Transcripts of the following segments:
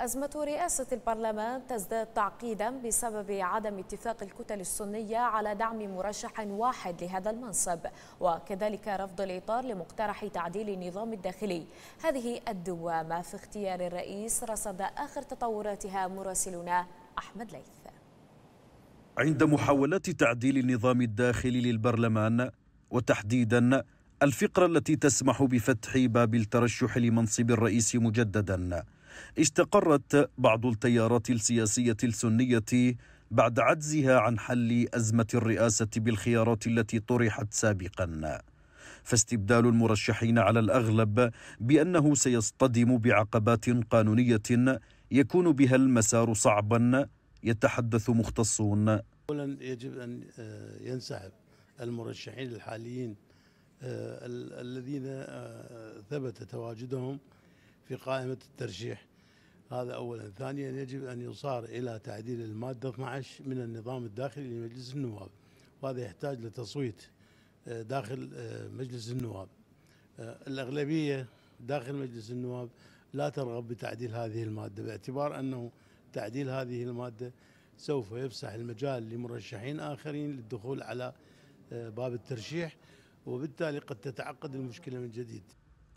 أزمة رئاسة البرلمان تزداد تعقيدا بسبب عدم اتفاق الكتل السنية على دعم مرشح واحد لهذا المنصب وكذلك رفض الإطار لمقترح تعديل النظام الداخلي هذه الدوامة في اختيار الرئيس رصد آخر تطوراتها مراسلنا أحمد ليث عند محاولات تعديل النظام الداخلي للبرلمان وتحديدا الفقرة التي تسمح بفتح باب الترشح لمنصب الرئيس مجددا استقرت بعض التيارات السياسيه السنيه بعد عجزها عن حل ازمه الرئاسه بالخيارات التي طرحت سابقا فاستبدال المرشحين على الاغلب بانه سيصطدم بعقبات قانونيه يكون بها المسار صعبا يتحدث مختصون اولا يجب ان آه، ينسحب المرشحين الحاليين آه، الذين آه، ثبت تواجدهم في قائمة الترشيح هذا أولا ثانيا يجب أن يصار إلى تعديل المادة 12 من النظام الداخلي لمجلس النواب وهذا يحتاج لتصويت آه، داخل آه، مجلس النواب آه، الأغلبية داخل مجلس النواب لا ترغب بتعديل هذه المادة باعتبار أنه تعديل هذه المادة سوف يفسح المجال لمرشحين آخرين للدخول على باب الترشيح وبالتالي قد تتعقد المشكلة من جديد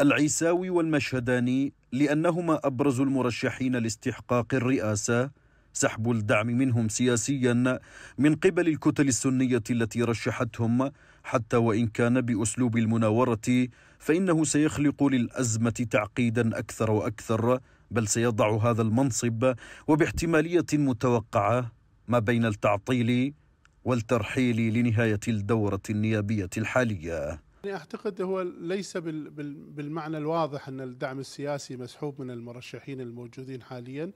العيساوي والمشهداني لأنهما أبرز المرشحين لاستحقاق الرئاسة سحب الدعم منهم سياسيا من قبل الكتل السنية التي رشحتهم حتى وإن كان بأسلوب المناورة فإنه سيخلق للأزمة تعقيدا أكثر وأكثر بل سيضع هذا المنصب وباحتمالية متوقعة ما بين التعطيل والترحيل لنهاية الدورة النيابية الحالية يعني اعتقد هو ليس بالمعنى الواضح ان الدعم السياسي مسحوب من المرشحين الموجودين حاليا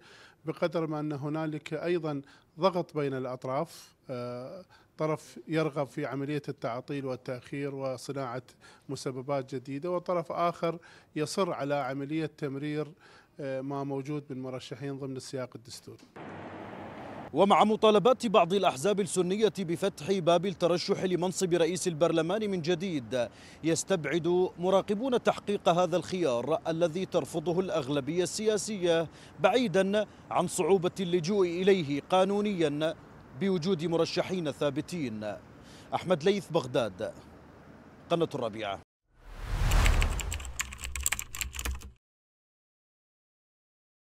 بقدر ما ان هنالك ايضا ضغط بين الاطراف آه، طرف يرغب في عمليه التعطيل والتاخير وصناعه مسببات جديده وطرف اخر يصر على عمليه تمرير آه، ما موجود من مرشحين ضمن السياق الدستوري ومع مطالبات بعض الأحزاب السنية بفتح باب الترشح لمنصب رئيس البرلمان من جديد يستبعد مراقبون تحقيق هذا الخيار الذي ترفضه الأغلبية السياسية بعيدا عن صعوبة اللجوء إليه قانونيا بوجود مرشحين ثابتين أحمد ليث بغداد قناة الربيعة